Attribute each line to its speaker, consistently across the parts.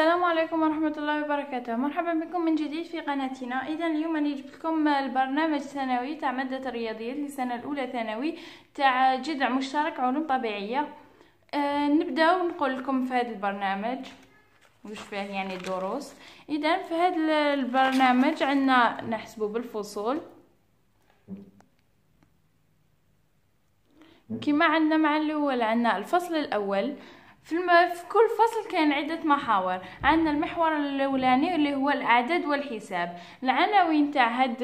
Speaker 1: السلام عليكم ورحمة الله وبركاته مرحبا بكم من جديد في قناتنا إذا اليوم أنا جبت لكم البرنامج الثانوي تاع مادة الرياضيات للسنة الأولى ثانوي تاع جذع مشترك علوم طبيعية آه نبداو ونقول لكم في هذا البرنامج وش فيه يعني الدروس إذا في هذا البرنامج عندنا نحسبه بالفصول كما عندنا مع الأول عندنا الفصل الأول في, الم... في كل فصل كان عدة محاور عندنا المحور الأولاني اللي هو الأعداد والحساب العناوين تاع هاد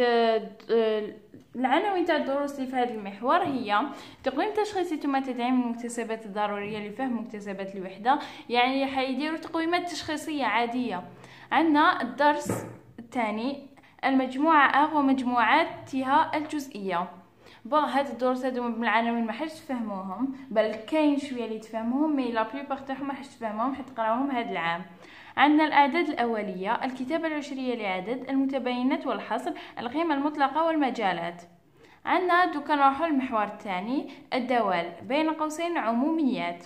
Speaker 1: العناوين تاع الدروس اللي في هذا المحور هي تقويم تشخيصي ثم تدعيم المكتسبات الضرورية لفهم مكتسبات الوحدة يعني حيديروا تقويمات تشخيصية عادية عندنا الدرس الثاني المجموعة أ ومجموعاتها الجزئية بون هاد الدروس هادو من العناوين ما حدش تفهموهم بل كاين شويه اللي تفهموهم مي لا بلوبار تاعهم ما حدش تفهموهم حيت قراوهم هاد العام عندنا الأعداد الأولية الكتابة العشرية لعدد المتباينات والحصر القيمة المطلقة والمجالات عندنا دوكا نروحو للمحور الثاني الدوال بين قوسين عموميات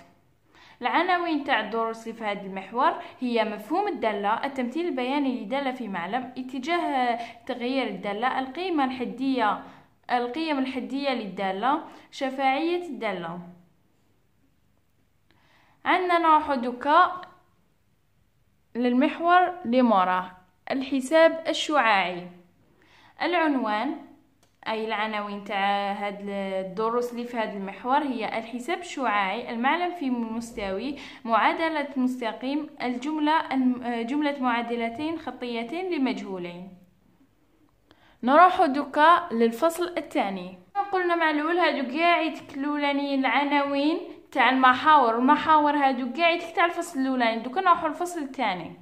Speaker 1: العناوين تاع الدروس في هذا المحور هي مفهوم الدالة التمثيل البياني لدالة في معلم اتجاه تغيير الدالة القيمة الحدية القيم الحدية للدالة شفاعية الدالة عندنا حدوك للمحور لمرة الحساب الشعاعي العنوان أي العناوين تاع هاد الدروس اللي في هاد المحور هي الحساب الشعاعي المعلم في مستوي معادلة مستقيم الجملة جملة معادلتين خطيتين لمجهولين نروحو دوكا للفصل الثاني قلنا مع الاول هادو كاع يتكلوا لاني العناوين تاع المحاور المحاور هادو كاع تاع الفصل الاولاني دوكا نروحو للفصل الثاني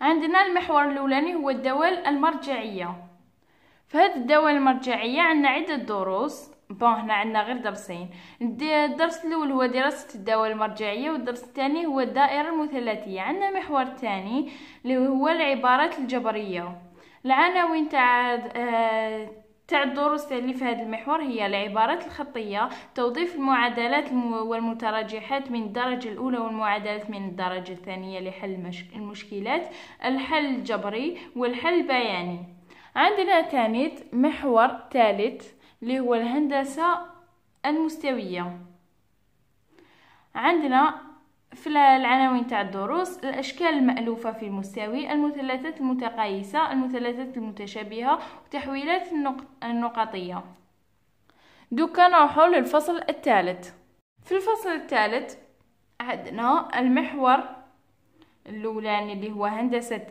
Speaker 1: عندنا المحور الاولاني هو الدوال المرجعيه فهاد الدوال المرجعيه عندنا عده دروس بون هنا عندنا غير درسين الدرس الاول هو دراسه الدوال المرجعيه والدرس الثاني هو الدائره المثلثيه عندنا المحور الثاني اللي هو العبارات الجبريه العناوين تاع آه، تاع الدروس اللي في هذا المحور هي العبارات الخطية توظيف المعادلات والمتراجحات من الدرجة الأولى والمعادلات من الدرجة الثانية لحل المشكلات الحل الجبري والحل البياني عندنا ثانيت محور ثالث اللي هو الهندسة المستوية عندنا في العناوين تاع الدروس الاشكال المالوفه في المستوي المثلثات المتقايسه المثلثات المتشابهه وتحويلات النقطيه دوكا نروحو للفصل الثالث في الفصل الثالث عندنا المحور الاولاني اللي هو هندسه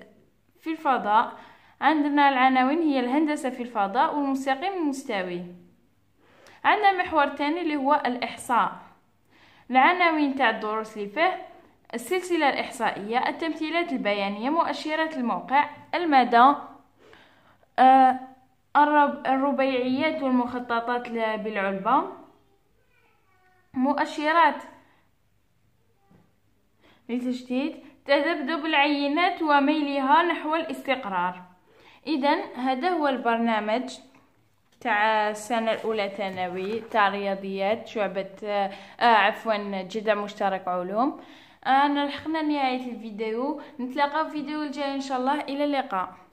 Speaker 1: في الفضاء عندنا العناوين هي الهندسه في الفضاء والمستقيم المستوي عندنا محور ثاني اللي هو الاحصاء العناوين تاع الدروس اللي فيه السلسلة الإحصائية التمثيلات البيانية مؤشرات الموقع المدى آه الربيعيات والمخططات بالعلبة مؤشرات لتجديد تذبذب العينات وميلها نحو الاستقرار إذا هذا هو البرنامج تاع السنة الأولى ثانوي تاع رياضيات شعبة آه، عفوا جدع مشترك علوم انا لحقنا نهاية الفيديو نتلاقاو في الفيديو الجاي ان شاء الله الى اللقاء